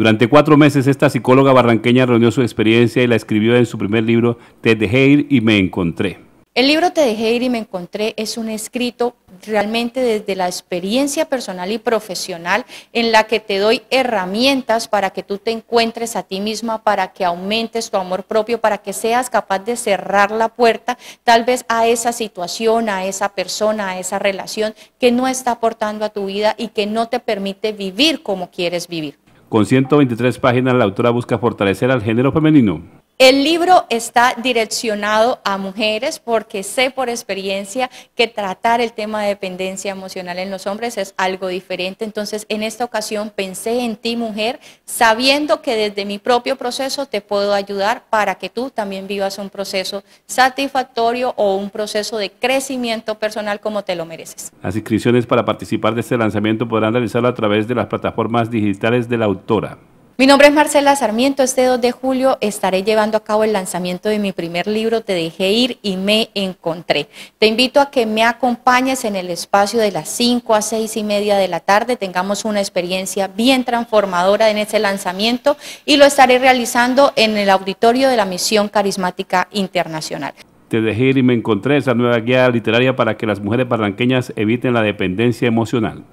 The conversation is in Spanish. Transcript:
Durante cuatro meses esta psicóloga barranqueña reunió su experiencia y la escribió en su primer libro Te dejé ir y me encontré. El libro Te dejé ir y me encontré es un escrito realmente desde la experiencia personal y profesional en la que te doy herramientas para que tú te encuentres a ti misma, para que aumentes tu amor propio, para que seas capaz de cerrar la puerta tal vez a esa situación, a esa persona, a esa relación que no está aportando a tu vida y que no te permite vivir como quieres vivir. Con 123 páginas, la autora busca fortalecer al género femenino. El libro está direccionado a mujeres porque sé por experiencia que tratar el tema de dependencia emocional en los hombres es algo diferente. Entonces, en esta ocasión pensé en ti, mujer, sabiendo que desde mi propio proceso te puedo ayudar para que tú también vivas un proceso satisfactorio o un proceso de crecimiento personal como te lo mereces. Las inscripciones para participar de este lanzamiento podrán realizarlo a través de las plataformas digitales de la autora. Mi nombre es Marcela Sarmiento. Este 2 de julio estaré llevando a cabo el lanzamiento de mi primer libro, Te dejé ir y me encontré. Te invito a que me acompañes en el espacio de las 5 a 6 y media de la tarde. Tengamos una experiencia bien transformadora en ese lanzamiento y lo estaré realizando en el auditorio de la Misión Carismática Internacional. Te dejé ir y me encontré esa nueva guía literaria para que las mujeres barranqueñas eviten la dependencia emocional.